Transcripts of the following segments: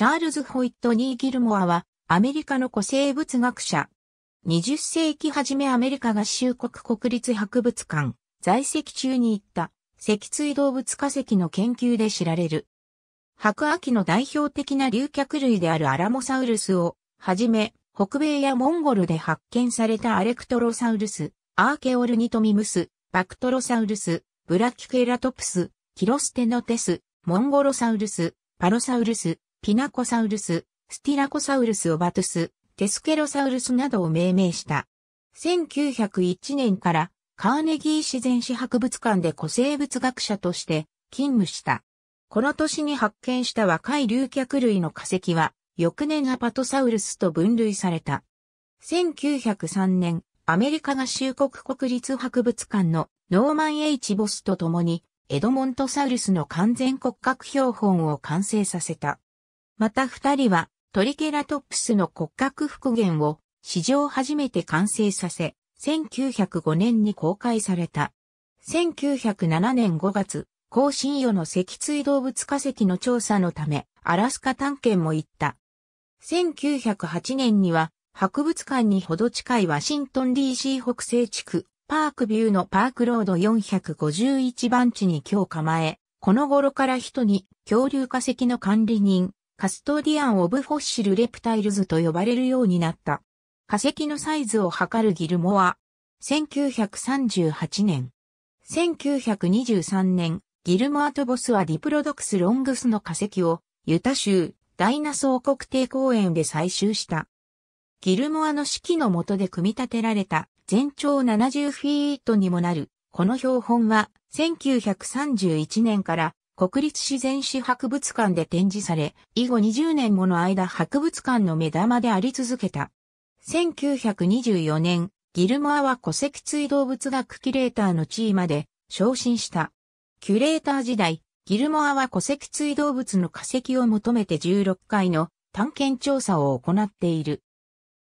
チャールズ・ホイットニー・ギルモアは、アメリカの古生物学者。20世紀初めアメリカ合衆国国立博物館、在籍中に行った、脊椎動物化石の研究で知られる。白亜紀の代表的な竜脚類であるアラモサウルスを、はじめ、北米やモンゴルで発見されたアレクトロサウルス、アーケオルニトミムス、バクトロサウルス、ブラキュケラトプス、キロステノテス、モンゴロサウルス、パロサウルス、ピナコサウルス、スティラコサウルスオバトゥス、テスケロサウルスなどを命名した。1901年からカーネギー自然史博物館で古生物学者として勤務した。この年に発見した若い竜脚類の化石は、翌年アパトサウルスと分類された。1903年、アメリカ合衆国国立博物館のノーマン・エイチ・ボスと共に、エドモントサウルスの完全骨格標本を完成させた。また二人はトリケラトプスの骨格復元を史上初めて完成させ、1905年に公開された。1907年5月、高新与の脊椎動物化石の調査のため、アラスカ探検も行った。1908年には、博物館にほど近いワシントン DC 北西地区、パークビューのパークロード451番地に今日構え、この頃から人に恐竜化石の管理人、カストディアン・オブ・フォッシル・レプタイルズと呼ばれるようになった。化石のサイズを測るギルモア。1938年。1923年、ギルモアとボスはディプロドクス・ロングスの化石を、ユタ州、ダイナソー国定公園で採集した。ギルモアの指揮の下で組み立てられた、全長70フィートにもなる、この標本は、1931年から国立自然史博物館で展示され、以後20年もの間博物館の目玉であり続けた。1924年、ギルモアは戸籍追動物学キュレーターの地位まで昇進した。キュレーター時代、ギルモアは戸籍追動物の化石を求めて16回の探検調査を行っている。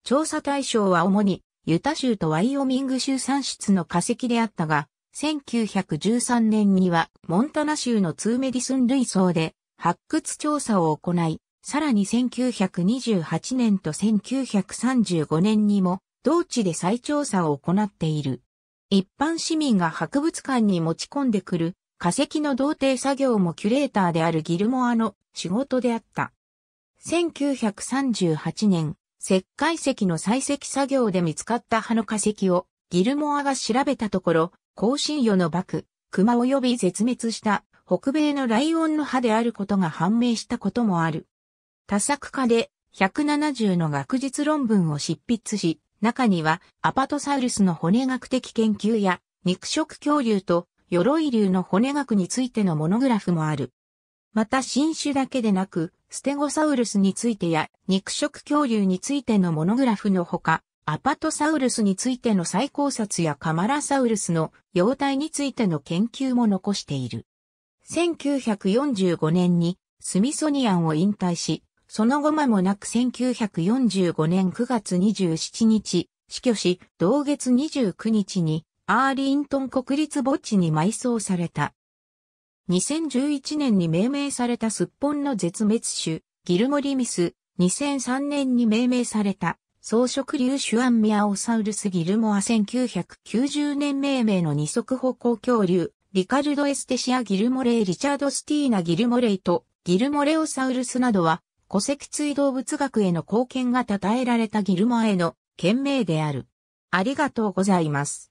調査対象は主にユタ州とワイオミング州産出の化石であったが、1913年にはモンタナ州のツーメディスン類層で発掘調査を行い、さらに1928年と1935年にも同地で再調査を行っている。一般市民が博物館に持ち込んでくる化石の同定作業もキュレーターであるギルモアの仕事であった。1938年、石灰石の採石作業で見つかった葉の化石をギルモアが調べたところ、香辛与の幕、熊及び絶滅した北米のライオンの歯であることが判明したこともある。多作家で170の学術論文を執筆し、中にはアパトサウルスの骨学的研究や肉食恐竜と鎧竜の骨学についてのモノグラフもある。また新種だけでなく、ステゴサウルスについてや肉食恐竜についてのモノグラフのほか、アパトサウルスについての再考察やカマラサウルスの様態についての研究も残している。1945年にスミソニアンを引退し、その後間もなく1945年9月27日、死去し、同月29日にアーリントン国立墓地に埋葬された。2011年に命名されたスッポンの絶滅種、ギルモリミス、2003年に命名された草食竜シュアンミアオサウルスギルモア1990年命名の二足歩行恐竜、リカルド・エステシア・ギルモレイ・リチャード・スティーナ・ギルモレイとギルモレオサウルスなどは、戸籍追動物学への貢献が称えられたギルモアへの懸命である。ありがとうございます。